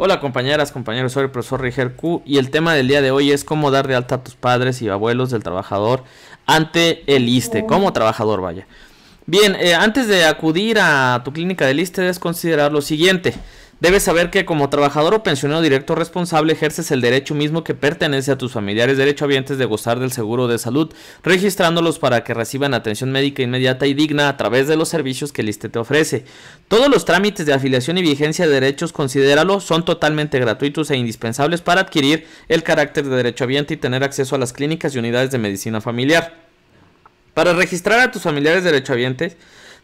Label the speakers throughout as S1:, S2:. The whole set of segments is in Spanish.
S1: Hola compañeras, compañeros, soy el profesor Riger Q y el tema del día de hoy es cómo dar de alta a tus padres y abuelos del trabajador ante el ISTE, como trabajador vaya. Bien, eh, antes de acudir a tu clínica del ISTE debes considerar lo siguiente. Debes saber que como trabajador o pensionado directo responsable ejerces el derecho mismo que pertenece a tus familiares derechohabientes de gozar del seguro de salud, registrándolos para que reciban atención médica inmediata y digna a través de los servicios que el ISTE te ofrece. Todos los trámites de afiliación y vigencia de derechos, considéralo, son totalmente gratuitos e indispensables para adquirir el carácter de derechohabiente y tener acceso a las clínicas y unidades de medicina familiar. Para registrar a tus familiares derechohabientes,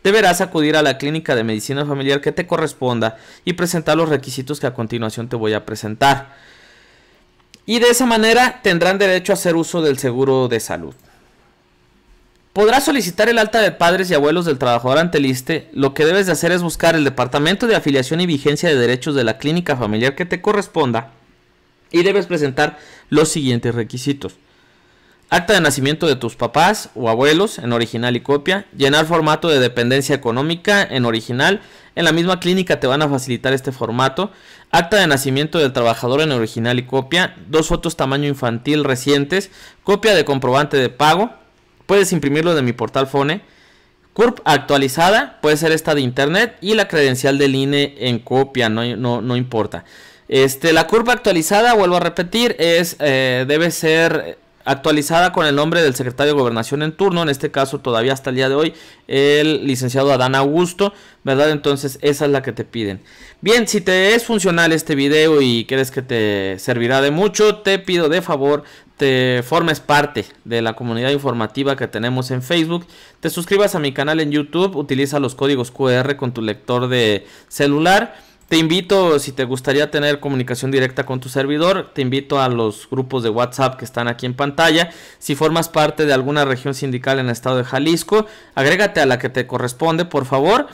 S1: deberás acudir a la clínica de medicina familiar que te corresponda y presentar los requisitos que a continuación te voy a presentar. Y de esa manera tendrán derecho a hacer uso del seguro de salud. Podrás solicitar el alta de padres y abuelos del trabajador ante e. Lo que debes de hacer es buscar el departamento de afiliación y vigencia de derechos de la clínica familiar que te corresponda y debes presentar los siguientes requisitos. Acta de nacimiento de tus papás o abuelos en original y copia. Llenar formato de dependencia económica en original. En la misma clínica te van a facilitar este formato. Acta de nacimiento del trabajador en original y copia. Dos fotos tamaño infantil recientes. Copia de comprobante de pago. Puedes imprimirlo de mi portal Fone. CURP actualizada, puede ser esta de internet y la credencial del INE en copia, no, importa. Este, la curva actualizada, vuelvo a repetir, es, eh, debe ser actualizada con el nombre del secretario de Gobernación en turno, en este caso todavía hasta el día de hoy, el licenciado Adán Augusto, ¿verdad? Entonces esa es la que te piden. Bien, si te es funcional este video y crees que te servirá de mucho, te pido de favor te formes parte de la comunidad informativa que tenemos en Facebook, te suscribas a mi canal en YouTube, utiliza los códigos QR con tu lector de celular te invito, si te gustaría tener comunicación directa con tu servidor, te invito a los grupos de WhatsApp que están aquí en pantalla. Si formas parte de alguna región sindical en el estado de Jalisco, agrégate a la que te corresponde, por favor.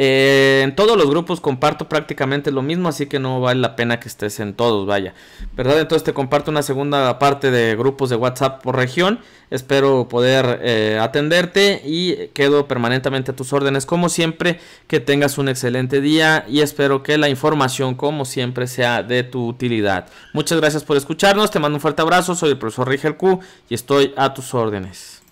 S1: Eh, en todos los grupos comparto prácticamente lo mismo, así que no vale la pena que estés en todos, vaya. ¿Verdad? Entonces te comparto una segunda parte de grupos de WhatsApp por región. Espero poder eh, atenderte y quedo permanentemente a tus órdenes como siempre. Que tengas un excelente día y espero que la información como siempre sea de tu utilidad. Muchas gracias por escucharnos, te mando un fuerte abrazo, soy el profesor Rigel Q y estoy a tus órdenes.